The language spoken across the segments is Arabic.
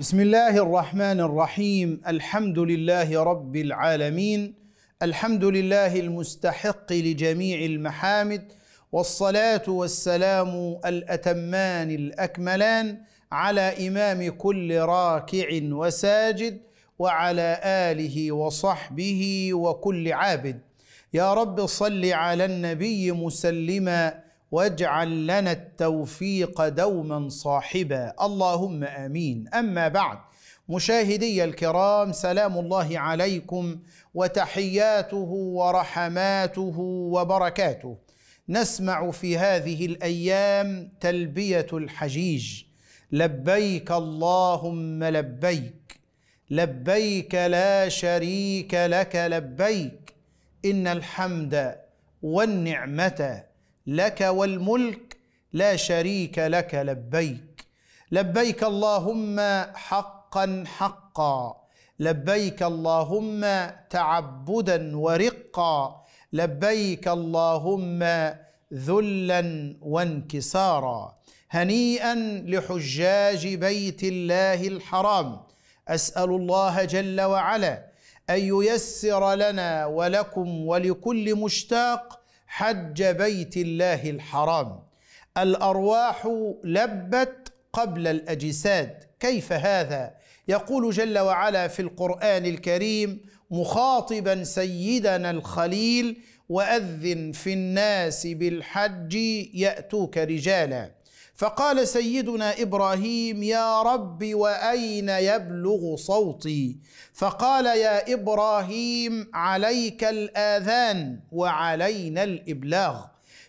بسم الله الرحمن الرحيم الحمد لله رب العالمين الحمد لله المستحق لجميع المحامد والصلاه والسلام الاتمان الاكملان على امام كل راكع وساجد وعلى اله وصحبه وكل عابد يا رب صل على النبي مسلما واجعل لنا التوفيق دوما صاحبا اللهم امين اما بعد مشاهدي الكرام سلام الله عليكم وتحياته ورحماته وبركاته نسمع في هذه الايام تلبيه الحجيج لبيك اللهم لبيك لبيك لا شريك لك لبيك ان الحمد والنعمه لك والملك لا شريك لك لبيك لبيك اللهم حقا حقا لبيك اللهم تعبدا ورقا لبيك اللهم ذلا وانكسارا هنيئا لحجاج بيت الله الحرام اسال الله جل وعلا ان ييسر لنا ولكم ولكل مشتاق حج بيت الله الحرام الارواح لبت قبل الاجساد كيف هذا يقول جل وعلا في القران الكريم مخاطبا سيدنا الخليل واذن في الناس بالحج ياتوك رجالا فقال سيدنا ابراهيم يا رب واين يبلغ صوتي فقال يا ابراهيم عليك الاذان وعلينا الابلاغ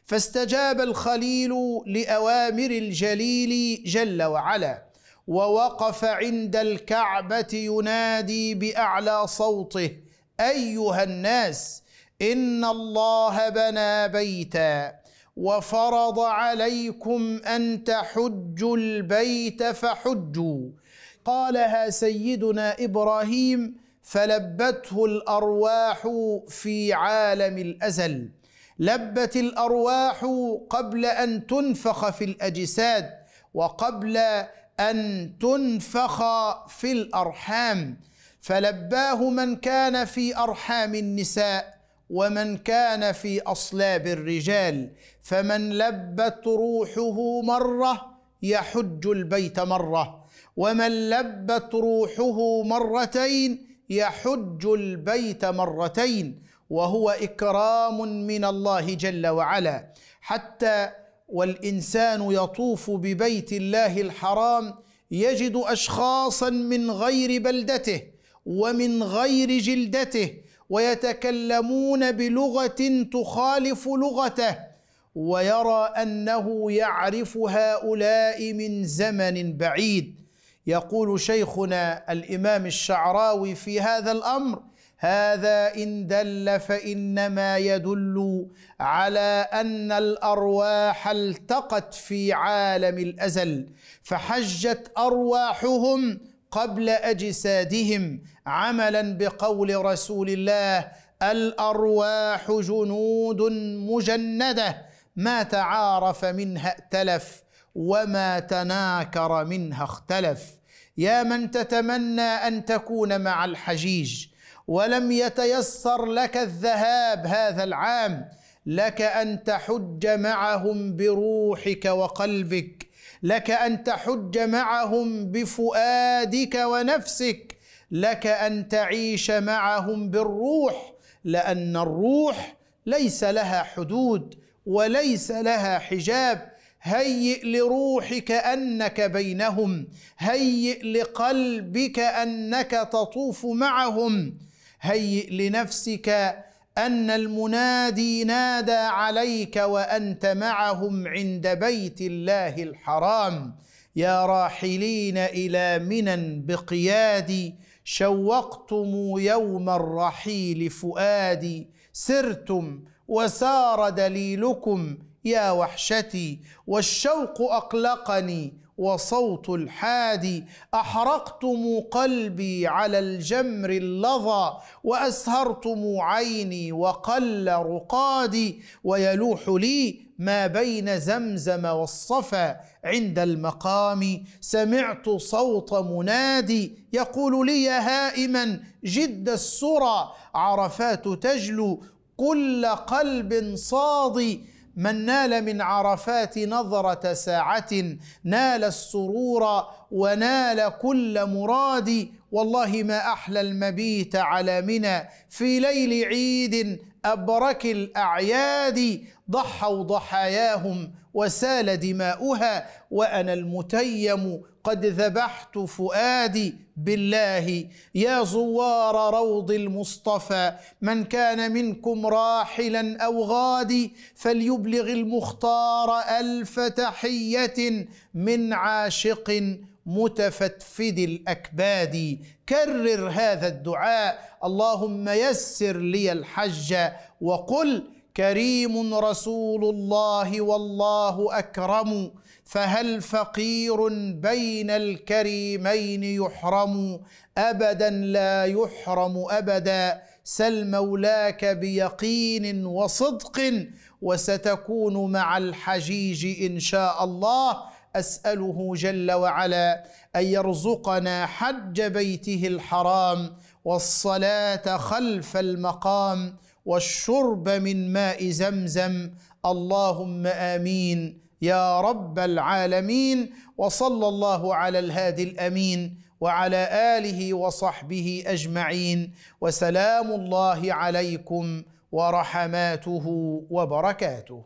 فاستجاب الخليل لاوامر الجليل جل وعلا ووقف عند الكعبه ينادي باعلى صوته ايها الناس ان الله بنى بيتا وفرض عليكم ان تحجوا البيت فحجوا قالها سيدنا ابراهيم فلبته الارواح في عالم الازل لبت الارواح قبل ان تنفخ في الاجساد وقبل ان تنفخ في الارحام فلباه من كان في ارحام النساء ومن كان في اصلاب الرجال فمن لبت روحه مره يحج البيت مره ومن لبت روحه مرتين يحج البيت مرتين وهو اكرام من الله جل وعلا حتى والانسان يطوف ببيت الله الحرام يجد اشخاصا من غير بلدته ومن غير جلدته ويتكلمون بلغه تخالف لغته ويرى انه يعرف هؤلاء من زمن بعيد يقول شيخنا الامام الشعراوي في هذا الامر هذا ان دل فانما يدل على ان الارواح التقت في عالم الازل فحجت ارواحهم قبل اجسادهم عملا بقول رسول الله الارواح جنود مجنده ما تعارف منها ائتلف وما تناكر منها اختلف يا من تتمنى ان تكون مع الحجيج ولم يتيسر لك الذهاب هذا العام لك ان تحج معهم بروحك وقلبك لك ان تحج معهم بفؤادك ونفسك لك ان تعيش معهم بالروح لان الروح ليس لها حدود وليس لها حجاب هيئ لروحك انك بينهم هيئ لقلبك انك تطوف معهم هيئ لنفسك ان المنادي نادى عليك وانت معهم عند بيت الله الحرام يا راحلين الى منى بقيادي شوقتم يوم الرحيل فؤادي سرتم وسار دليلكم يا وحشتي والشوق اقلقني وصوت الحادي احرقتم قلبي على الجمر اللظى واسهرتم عيني وقل رقادي ويلوح لي ما بين زمزم والصفا عند المقام سمعت صوت منادي يقول لي هائما جد السرى عرفات تجلو كل قلب صادي من نال من عرفات نظره ساعه نال السرور ونال كل مراد والله ما احلى المبيت على منى في ليل عيد أبرك الأعياد ضحوا ضحاياهم وسال دماؤها وأنا المتيم قد ذبحت فؤادي بالله يا زوار روض المصطفى من كان منكم راحلا أو غادي فليبلغ المختار ألف تحية من عاشق متفتفد الاكباد كرر هذا الدعاء اللهم يسر لي الحج وقل كريم رسول الله والله اكرم فهل فقير بين الكريمين يحرم ابدا لا يحرم ابدا سل مولاك بيقين وصدق وستكون مع الحجيج ان شاء الله اساله جل وعلا ان يرزقنا حج بيته الحرام والصلاه خلف المقام والشرب من ماء زمزم اللهم امين يا رب العالمين وصلى الله على الهادي الامين وعلى اله وصحبه اجمعين وسلام الله عليكم ورحماته وبركاته